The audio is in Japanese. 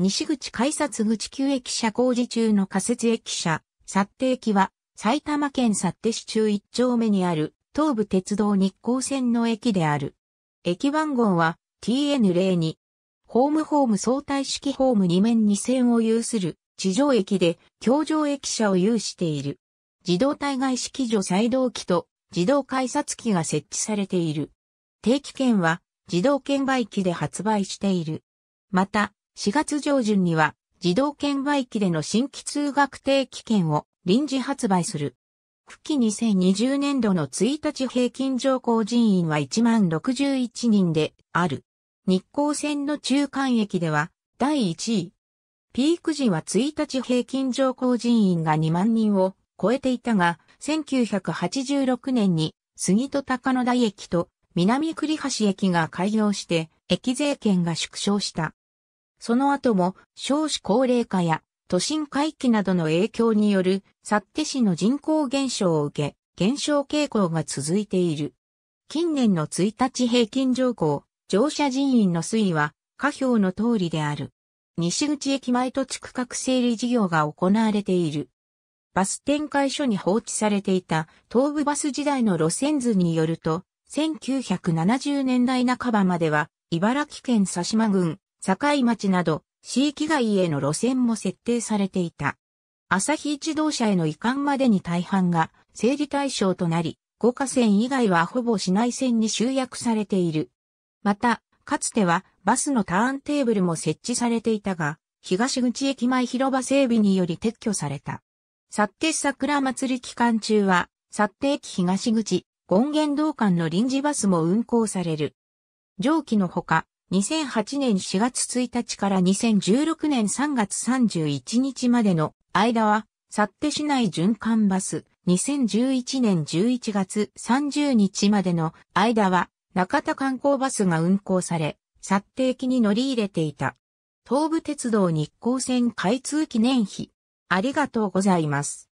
西口改札口旧駅舎工事中の仮設駅舎、札定駅は、埼玉県札定市中1丁目にある、東武鉄道日光線の駅である。駅番号は TN02。ホームホーム相対式ホーム2面2線を有する地上駅で橋上駅舎を有している。自動対外式除再動機と自動改札機が設置されている。定期券は自動券売機で発売している。また、4月上旬には、自動券売機での新規通学定期券を臨時発売する。復帰2020年度の1日平均乗降人員は1万61人である。日光線の中間駅では第1位。ピーク時は1日平均乗降人員が2万人を超えていたが、1986年に杉戸高野台駅と南栗橋駅が開業して、駅税券が縮小した。その後も少子高齢化や都心回帰などの影響によるっ手市の人口減少を受け、減少傾向が続いている。近年の1日平均乗降、乗車人員の推移は、下表の通りである。西口駅前土地区画整理事業が行われている。バス展開所に放置されていた東武バス時代の路線図によると、1970年代半ばまでは、茨城県佐島郡、境町など、市域外への路線も設定されていた。朝日自動車への移管までに大半が整理対象となり、5河線以外はほぼ市内線に集約されている。また、かつてはバスのターンテーブルも設置されていたが、東口駅前広場整備により撤去された。っ定桜祭り期間中は、っ定駅東口、権現道間の臨時バスも運行される。上記のほか、2008年4月1日から2016年3月31日までの間は、幸手市内循環バス、2011年11月30日までの間は、中田観光バスが運行され、って駅に乗り入れていた。東武鉄道日光線開通記念碑。ありがとうございます。